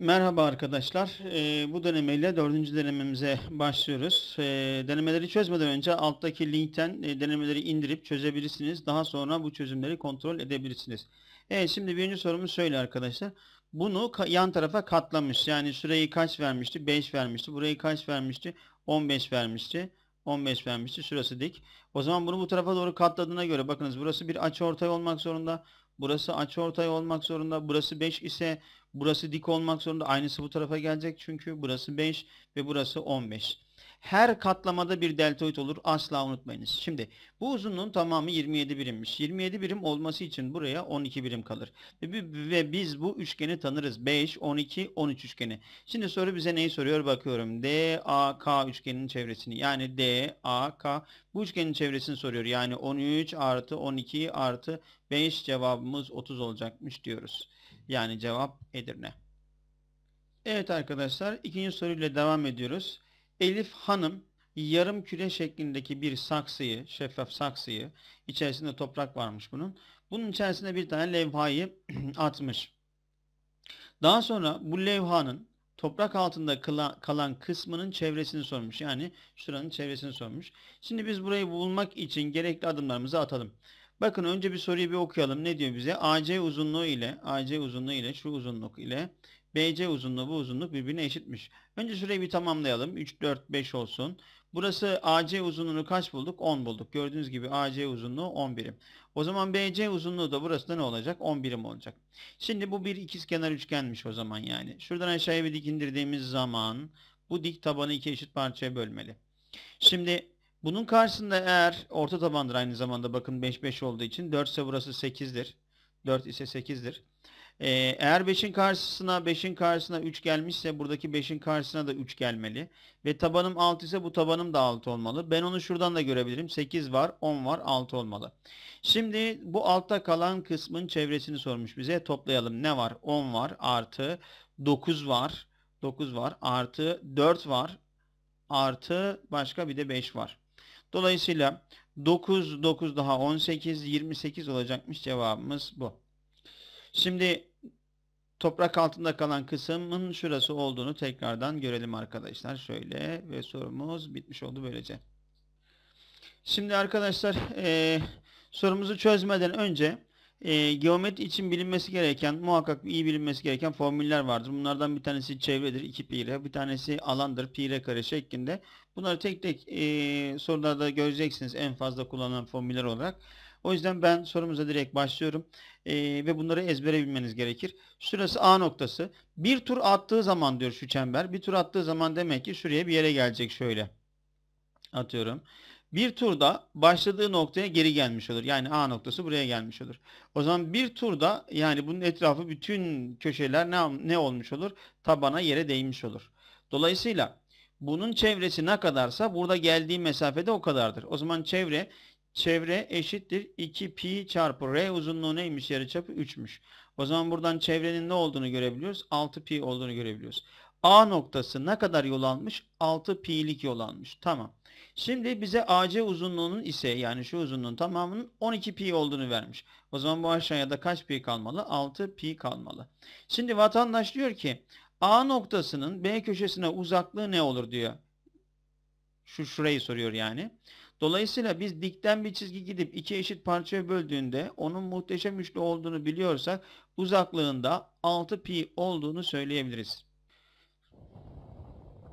Merhaba arkadaşlar. E, bu denemeyle dördüncü denememize başlıyoruz. E, denemeleri çözmeden önce alttaki linkten e, denemeleri indirip çözebilirsiniz. Daha sonra bu çözümleri kontrol edebilirsiniz. Evet şimdi birinci sorumuz şöyle arkadaşlar. Bunu yan tarafa katlamış. Yani süreyi kaç vermişti? 5 vermişti. Burayı kaç vermişti? 15 vermişti. 15 vermişti. Şurası dik. O zaman bunu bu tarafa doğru katladığına göre bakınız burası bir açı ortay olmak zorunda. Burası açıortay olmak zorunda. Burası 5 ise burası dik olmak zorunda. Aynısı bu tarafa gelecek çünkü burası 5 ve burası 15. Her katlamada bir deltoid olur. Asla unutmayınız. Şimdi bu uzunluğun tamamı 27 birimmiş. 27 birim olması için buraya 12 birim kalır. Ve biz bu üçgeni tanırız. 5, 12, 13 üçgeni. Şimdi soru bize neyi soruyor? Bakıyorum. DAK üçgeninin çevresini. Yani DAK bu üçgenin çevresini soruyor. Yani 13 artı 12 artı 5 cevabımız 30 olacakmış diyoruz. Yani cevap Edirne. Evet arkadaşlar ikinci soruyla devam ediyoruz. Elif Hanım yarım küre şeklindeki bir saksıyı, şeffaf saksıyı, içerisinde toprak varmış bunun. Bunun içerisinde bir tane levhayı atmış. Daha sonra bu levhanın toprak altında kalan kısmının çevresini sormuş. Yani şuranın çevresini sormuş. Şimdi biz burayı bulmak için gerekli adımlarımızı atalım. Bakın önce bir soruyu bir okuyalım. Ne diyor bize? AC uzunluğu ile AC uzunluğu ile şu uzunluk ile BC uzunluğu bu uzunluk birbirine eşitmiş. Önce şurayı bir tamamlayalım. 3, 4, 5 olsun. Burası AC uzunluğunu kaç bulduk? 10 bulduk. Gördüğünüz gibi AC uzunluğu 10 birim. O zaman BC uzunluğu da burası da ne olacak? 10 birim olacak. Şimdi bu bir ikizkenar üçgenmiş o zaman yani. Şuradan aşağıya bir dik indirdiğimiz zaman bu dik tabanı iki eşit parçaya bölmeli. Şimdi bunun karşısında eğer orta tabandır aynı zamanda bakın 5 5 olduğu için 4 ise burası 8'dir. 4 ise 8'dir. Ee, eğer 5'in karşısına 5'in karşısına 3 gelmişse buradaki 5'in karşısına da 3 gelmeli. Ve tabanım 6 ise bu tabanım da 6 olmalı. Ben onu şuradan da görebilirim. 8 var, 10 var, 6 olmalı. Şimdi bu altta kalan kısmın çevresini sormuş bize. Toplayalım. Ne var? 10 var artı 9 var. 9 var artı 4 var artı başka bir de 5 var. Dolayısıyla 9 9 daha 18 28 olacakmış cevabımız bu. Şimdi toprak altında kalan kısmın şurası olduğunu tekrardan görelim arkadaşlar. Şöyle ve sorumuz bitmiş oldu böylece. Şimdi arkadaşlar e, sorumuzu çözmeden önce e, geometri için bilinmesi gereken muhakkak iyi bilinmesi gereken formüller vardır. Bunlardan bir tanesi çevredir 2 pi r, bir tanesi alandır pi r kare şeklinde. Bunları tek tek e, sorularda göreceksiniz en fazla kullanılan formüller olarak. O yüzden ben sorumuza direkt başlıyorum. E, ve bunları ezbere bilmeniz gerekir. Şurası A noktası. Bir tur attığı zaman diyor şu çember. Bir tur attığı zaman demek ki şuraya bir yere gelecek şöyle. Atıyorum. Bir turda başladığı noktaya geri gelmiş olur. Yani A noktası buraya gelmiş olur. O zaman bir turda yani bunun etrafı bütün köşeler ne, ne olmuş olur? Tabana yere değmiş olur. Dolayısıyla bunun çevresi ne kadarsa burada geldiği mesafede o kadardır. O zaman çevre çevre eşittir 2 pi çarpı r uzunluğu neymiş yarıçapı 3'müş. O zaman buradan çevrenin ne olduğunu görebiliyoruz? 6 pi olduğunu görebiliyoruz. A noktası ne kadar yol almış? 6 pi'lik yol almış. Tamam. Şimdi bize AC uzunluğunun ise yani şu uzunluğun tamamının 12 pi olduğunu vermiş. O zaman bu aşağıya da kaç pi kalmalı? 6 pi kalmalı. Şimdi vatandaş diyor ki A noktasının B köşesine uzaklığı ne olur diyor. Şu şurayı soruyor yani. Dolayısıyla biz dikten bir çizgi gidip iki eşit parçaya böldüğünde onun muhteşem üçlü olduğunu biliyorsak uzaklığında 6 pi olduğunu söyleyebiliriz.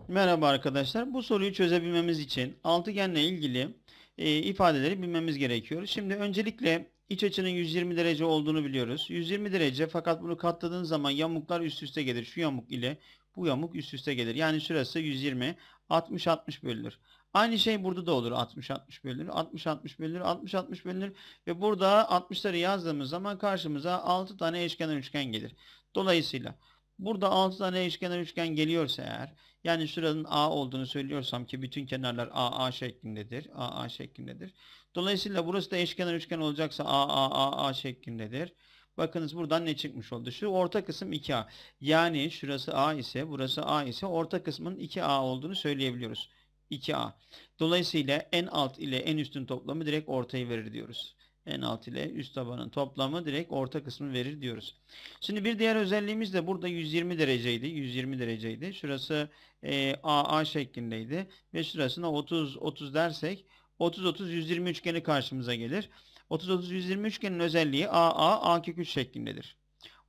Merhaba arkadaşlar. Bu soruyu çözebilmemiz için altıgenle ilgili e, ifadeleri bilmemiz gerekiyor. Şimdi öncelikle iç açının 120 derece olduğunu biliyoruz. 120 derece fakat bunu katladığın zaman yamuklar üst üste gelir. Şu yamuk ile bu yamuk üst üste gelir. Yani şurası 120, 60, 60 bölünür. Aynı şey burada da olur. 60-60 bölünür. 60-60 bölünür. 60-60 bölünür. Ve burada 60'ları yazdığımız zaman karşımıza 6 tane eşkenar üçgen gelir. Dolayısıyla burada 6 tane eşkenar üçgen geliyorsa eğer yani şuranın A olduğunu söylüyorsam ki bütün kenarlar AA şeklindedir. AA şeklindedir. Dolayısıyla burası da eşkenar üçgen olacaksa AAA şeklindedir. Bakınız buradan ne çıkmış oldu? Şu orta kısım 2A. Yani şurası A ise burası A ise orta kısmın 2A olduğunu söyleyebiliyoruz. 2A. Dolayısıyla en alt ile en üstün toplamı direkt ortayı verir diyoruz. En alt ile üst tabanın toplamı direkt orta kısmı verir diyoruz. Şimdi bir diğer özelliğimiz de burada 120 dereceydi. 120 dereceydi. Şurası e, AA şeklindeydi. Ve şurasına 30 30 dersek 30 30 120 üçgeni karşımıza gelir. 30 30 120 üçgenin özelliği AA AQ3 şeklindedir.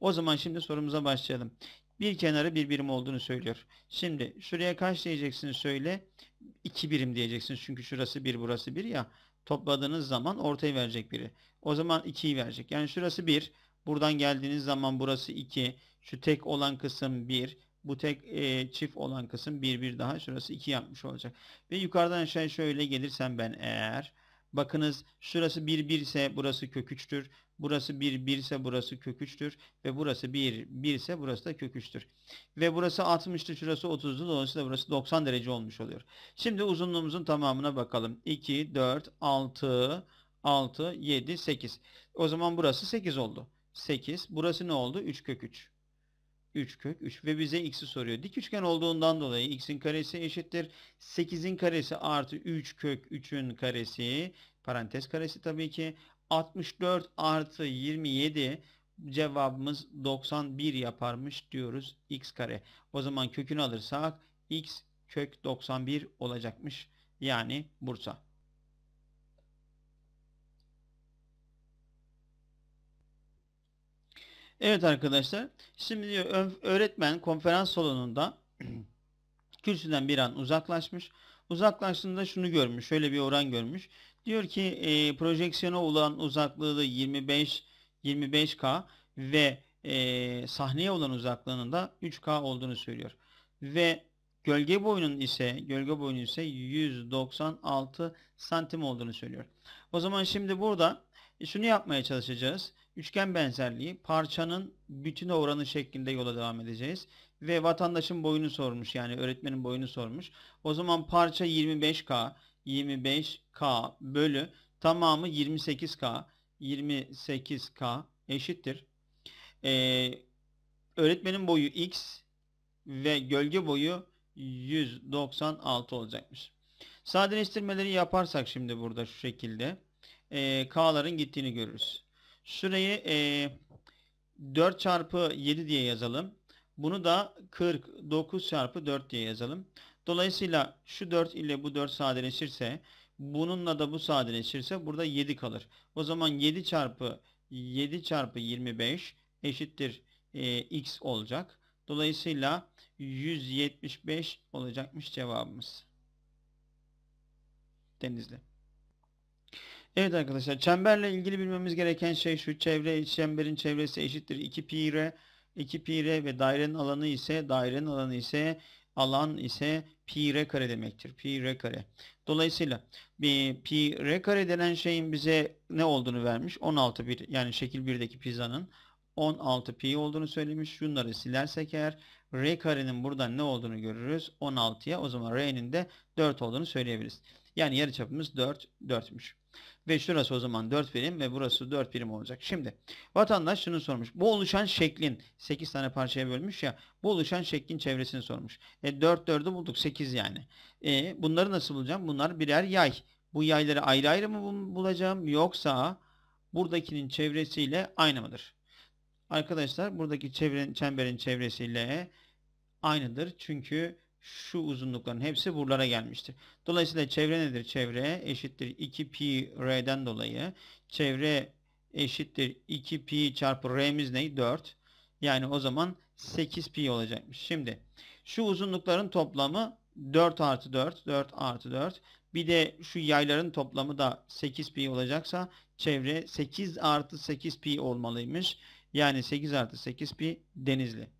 O zaman şimdi sorumuza başlayalım. Bir kenarı bir birim olduğunu söylüyor. Şimdi şuraya kaç diyeceksin söyle iki birim diyeceksiniz. Çünkü şurası bir burası bir ya. Topladığınız zaman ortaya verecek biri. O zaman ikiyi verecek. Yani şurası bir Buradan geldiğiniz zaman burası iki Şu tek olan kısım bir Bu tek e, çift olan kısım bir bir daha. Şurası iki yapmış olacak. Ve yukarıdan aşağıya şöyle gelirsem ben eğer Bakınız şurası 1 1 ise burası kök 3'tür. Burası 1 1 ise burası kök 3'tür. Ve burası 1 1 ise burası da kök 3'tür. Ve burası 60'tı şurası 30'du. Dolayısıyla burası 90 derece olmuş oluyor. Şimdi uzunluğumuzun tamamına bakalım. 2, 4, 6, 6, 7, 8. O zaman burası 8 oldu. 8. Burası ne oldu? 3 kök 3. 3 kök 3 ve bize x'i soruyor. Dik üçgen olduğundan dolayı x'in karesi eşittir. 8'in karesi artı 3 kök 3'ün karesi parantez karesi tabii ki 64 artı 27 cevabımız 91 yaparmış diyoruz x kare. O zaman kökünü alırsak x kök 91 olacakmış. Yani Bursa. Evet arkadaşlar. Şimdi diyor öğretmen konferans salonunda kürsüden bir an uzaklaşmış. Uzaklaştığında şunu görmüş. Şöyle bir oran görmüş. Diyor ki e, projeksiyona olan uzaklığı da 25 25K ve e, sahneye olan uzaklığının da 3K olduğunu söylüyor. Ve gölge boyunun ise gölge boyunun ise 196 santim olduğunu söylüyor. O zaman şimdi burada e, şunu yapmaya çalışacağız. Üçgen benzerliği parçanın bütüne oranı şeklinde yola devam edeceğiz. Ve vatandaşın boyunu sormuş yani öğretmenin boyunu sormuş. O zaman parça 25K, 25K bölü tamamı 28K, 28K eşittir. Ee, öğretmenin boyu X ve gölge boyu 196 olacakmış. Sadeleştirmeleri yaparsak şimdi burada şu şekilde e, K'ların gittiğini görürüz. Şurayı e, 4 çarpı 7 diye yazalım. Bunu da 49 çarpı 4 diye yazalım. Dolayısıyla şu 4 ile bu 4 sadeleşirse bununla da bu sadeleşirse burada 7 kalır. O zaman 7 çarpı 7 çarpı 25 eşittir e, x olacak. Dolayısıyla 175 olacakmış cevabımız. Denizli. Evet arkadaşlar çemberle ilgili bilmemiz gereken şey şu çevre çemberin çevresi eşittir 2 pi r 2 pi r ve dairenin alanı ise dairenin alanı ise alan ise pi r kare demektir. Pi r kare. Dolayısıyla bir pi r kare denen şeyin bize ne olduğunu vermiş? 16 bir yani şekil 1'deki pizzanın 16 pi olduğunu söylemiş. Şunları silersek eğer R karenin buradan ne olduğunu görürüz. 16'ya. O zaman R'nin de 4 olduğunu söyleyebiliriz. Yani yarıçapımız 4, 4'müş. Ve şurası o zaman 4 birim ve burası 4 birim olacak. Şimdi vatandaş şunu sormuş. Bu oluşan şeklin 8 tane parçaya bölmüş ya. Bu oluşan şeklin çevresini sormuş. E 4 4'ü bulduk 8 yani. E, bunları nasıl bulacağım? Bunlar birer yay. Bu yayları ayrı ayrı mı bulacağım yoksa buradakinin çevresiyle aynı mıdır? Arkadaşlar buradaki çevren, çemberin çevresiyle aynıdır. Çünkü şu uzunlukların hepsi buralara gelmiştir. Dolayısıyla çevre nedir? Çevre eşittir 2 pi r'den dolayı. Çevre eşittir 2 pi çarpı r'miz ne? 4. Yani o zaman 8 pi olacakmış. Şimdi şu uzunlukların toplamı 4 artı 4, 4 artı 4. Bir de şu yayların toplamı da 8 pi olacaksa çevre 8 artı 8 pi olmalıymış. Yani 8 artı 8 bir denizli.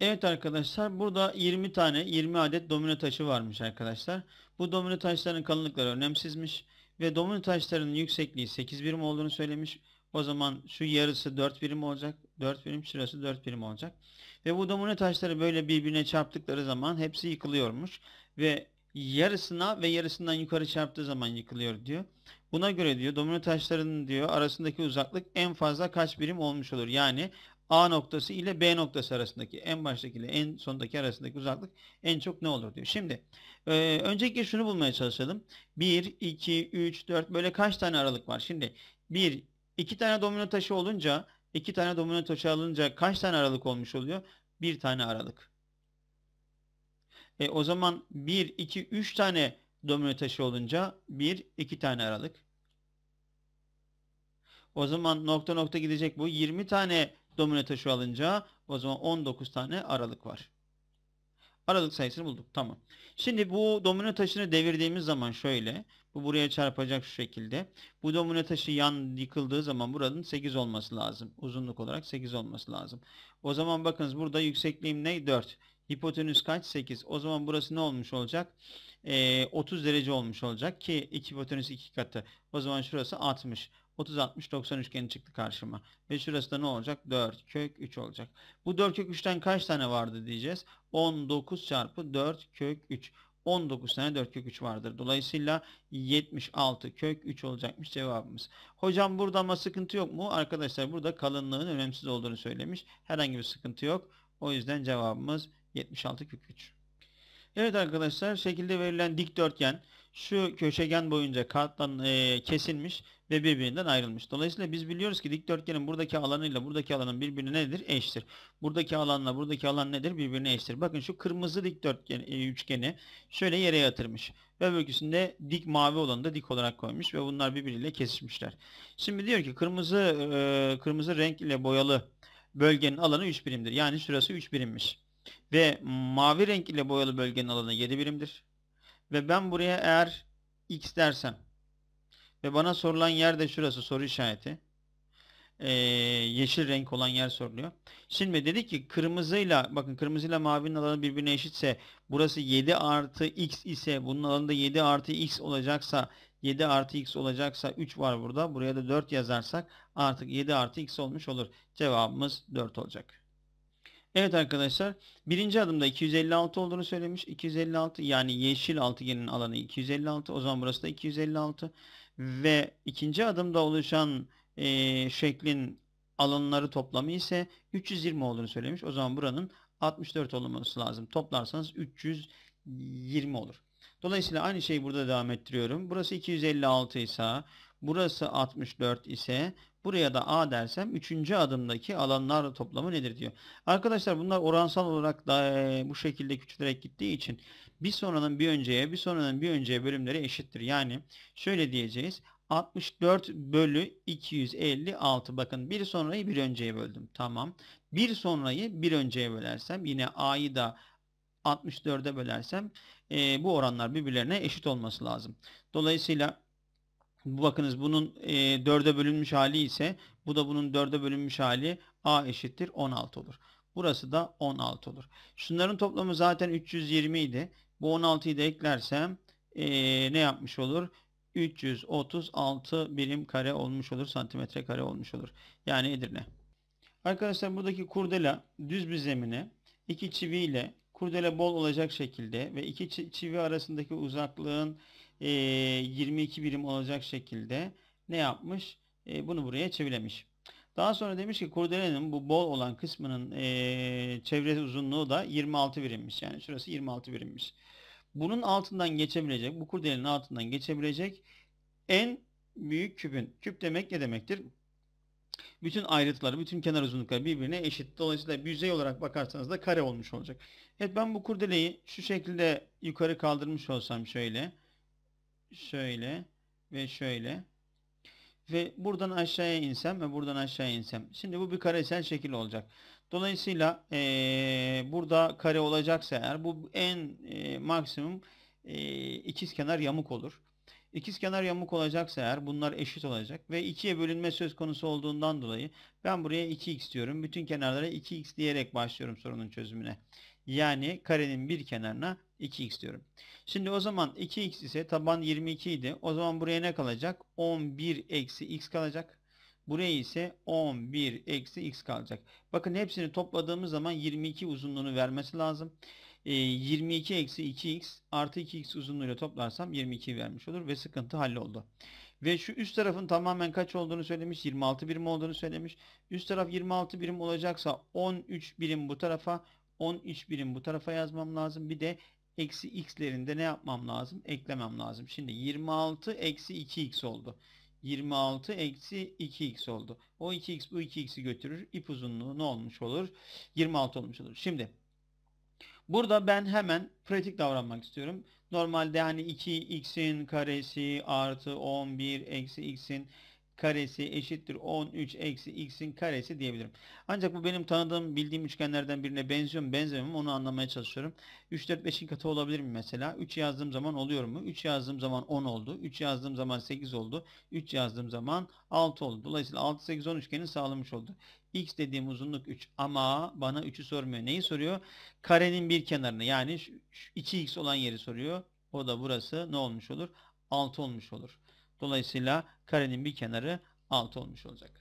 Evet arkadaşlar burada 20 tane 20 adet domino taşı varmış arkadaşlar. Bu domino taşlarının kalınlıkları önemsizmiş ve domino taşlarının yüksekliği 8 birim olduğunu söylemiş. O zaman şu yarısı 4 birim olacak. 4 birim şurası 4 birim olacak. Ve bu domino taşları böyle birbirine çarptıkları zaman hepsi yıkılıyormuş. Ve yarısına ve yarısından yukarı çarptığı zaman yıkılıyor diyor. Buna göre diyor domino taşlarının diyor arasındaki uzaklık en fazla kaç birim olmuş olur? Yani A noktası ile B noktası arasındaki en baştaki ile en sondaki arasındaki uzaklık en çok ne olur diyor. Şimdi e, öncelikle şunu bulmaya çalışalım. 1, 2, 3, 4 böyle kaç tane aralık var? Şimdi 1, 2 tane domino taşı olunca 2 tane domino taşı alınca kaç tane aralık olmuş oluyor? 1 tane aralık. E, o zaman 1, 2, 3 tane domino taşı olunca 1, 2 tane aralık. O zaman nokta nokta gidecek bu. 20 tane domino taşı alınca o zaman 19 tane aralık var. Aralık sayısını bulduk. Tamam. Şimdi bu domino taşını devirdiğimiz zaman şöyle. Bu buraya çarpacak şu şekilde. Bu domino taşı yan yıkıldığı zaman buranın 8 olması lazım. Uzunluk olarak 8 olması lazım. O zaman bakınız burada yüksekliğim ne? 4. Hipotenüs kaç? 8. O zaman burası ne olmuş olacak? Ee, 30 derece olmuş olacak ki iki hipotenüs 2 katı. O zaman şurası 60. 30 60 90 üçgeni çıktı karşıma. Ve şurası da ne olacak? 4 kök 3 olacak. Bu 4 kök 3'ten kaç tane vardı diyeceğiz. 19 çarpı 4 kök 3. 19 tane 4 kök 3 vardır. Dolayısıyla 76 kök 3 olacakmış cevabımız. Hocam burada ama sıkıntı yok mu? Arkadaşlar burada kalınlığın önemsiz olduğunu söylemiş. Herhangi bir sıkıntı yok. O yüzden cevabımız 76 76,3. Evet arkadaşlar şekilde verilen dikdörtgen şu köşegen boyunca katlan e, kesilmiş ve birbirinden ayrılmış. Dolayısıyla biz biliyoruz ki dikdörtgenin buradaki alanıyla buradaki alanın birbirine nedir? Eştir. Buradaki alanla buradaki alan nedir? Birbirine eştir. Bakın şu kırmızı dikdörtgen e, üçgeni şöyle yere yatırmış. Ve bölgüsünde dik mavi olanı da dik olarak koymuş ve bunlar birbiriyle kesişmişler. Şimdi diyor ki kırmızı e, kırmızı renk ile boyalı bölgenin alanı 3 birimdir. Yani şurası 3 birimmiş. Ve mavi renk ile boyalı bölgenin alanı 7 birimdir. Ve ben buraya eğer x dersem ve bana sorulan yer de şurası soru işareti. Ee, yeşil renk olan yer soruluyor. Şimdi dedi ki kırmızıyla bakın kırmızıyla mavinin alanı birbirine eşitse burası 7 artı x ise bunun alanında 7 artı x olacaksa 7 artı x olacaksa 3 var burada. Buraya da 4 yazarsak artık 7 artı x olmuş olur. Cevabımız 4 olacak. Evet arkadaşlar birinci adımda 256 olduğunu söylemiş. 256 yani yeşil altıgenin alanı 256. O zaman burası da 256. Ve ikinci adımda oluşan e, şeklin alanları toplamı ise 320 olduğunu söylemiş. O zaman buranın 64 olması lazım. Toplarsanız 320 olur. Dolayısıyla aynı şeyi burada devam ettiriyorum. Burası 256 ise Burası 64 ise buraya da A dersem 3. adımdaki alanlar toplamı nedir diyor. Arkadaşlar bunlar oransal olarak da e, bu şekilde küçülerek gittiği için bir sonranın bir önceye bir sonranın bir önceye bölümleri eşittir. Yani şöyle diyeceğiz. 64 bölü 256 bakın bir sonrayı bir önceye böldüm tamam bir sonrayı bir önceye bölersem yine a'yı da 64'e bölersem e, bu oranlar birbirlerine eşit olması lazım dolayısıyla bu Bakınız bunun e, 4'e bölünmüş hali ise bu da bunun 4'e bölünmüş hali A eşittir 16 olur. Burası da 16 olur. Şunların toplamı zaten 320 idi. Bu 16'yı da eklersem e, ne yapmış olur? 336 birim kare olmuş olur. Santimetre kare olmuş olur. Yani Edirne. Arkadaşlar buradaki kurdela düz bir zemine iki çiviyle kurdele bol olacak şekilde ve iki çivi arasındaki uzaklığın e, 22 birim olacak şekilde ne yapmış? E, bunu buraya çeviremiş. Daha sonra demiş ki kurdelenin bu bol olan kısmının e, çevresi uzunluğu da 26 birimmiş. Yani şurası 26 birimmiş. Bunun altından geçebilecek, bu kurdelenin altından geçebilecek en büyük küpün. Küp demek ne demektir? Bütün ayrıtları, bütün kenar uzunlukları birbirine eşit. Dolayısıyla bir yüzey olarak bakarsanız da kare olmuş olacak. Evet ben bu kurdeleyi şu şekilde yukarı kaldırmış olsam şöyle şöyle ve şöyle. Ve buradan aşağıya insem ve buradan aşağıya insem. Şimdi bu bir karesel şekil olacak. Dolayısıyla e, burada kare olacaksa eğer bu en e, maksimum e, kenar yamuk olur. İkiz kenar yamuk olacaksa eğer bunlar eşit olacak ve ikiye bölünme söz konusu olduğundan dolayı ben buraya 2x diyorum. Bütün kenarlara 2x diyerek başlıyorum sorunun çözümüne. Yani karenin bir kenarına 2x diyorum. Şimdi o zaman 2x ise taban 22 idi. O zaman buraya ne kalacak? 11 eksi x kalacak. Buraya ise 11 eksi x kalacak. Bakın hepsini topladığımız zaman 22 uzunluğunu vermesi lazım. E, ee, 22 eksi 2x artı 2x uzunluğuyla toplarsam 22 vermiş olur ve sıkıntı halloldu. Ve şu üst tarafın tamamen kaç olduğunu söylemiş. 26 birim olduğunu söylemiş. Üst taraf 26 birim olacaksa 13 birim bu tarafa 13 birim bu tarafa yazmam lazım. Bir de eksi x'lerinde ne yapmam lazım? Eklemem lazım. Şimdi 26 eksi 2x oldu. 26 eksi 2x oldu. O 2x bu 2x'i götürür. İp uzunluğu ne olmuş olur? 26 olmuş olur. Şimdi burada ben hemen pratik davranmak istiyorum. Normalde hani 2x'in karesi artı 11 eksi x'in karesi eşittir 13 eksi x'in karesi diyebilirim. Ancak bu benim tanıdığım bildiğim üçgenlerden birine benziyor mu benzemiyor mu onu anlamaya çalışıyorum. 3 4 5'in katı olabilir mi mesela? 3 yazdığım zaman oluyor mu? 3 yazdığım zaman 10 oldu. 3 yazdığım zaman 8 oldu. 3 yazdığım zaman 6 oldu. Dolayısıyla 6 8 10 üçgeni sağlamış oldu. X dediğim uzunluk 3 ama bana 3'ü sormuyor. Neyi soruyor? Karenin bir kenarını yani 2x olan yeri soruyor. O da burası ne olmuş olur? 6 olmuş olur. Dolayısıyla karenin bir kenarı 6 olmuş olacak.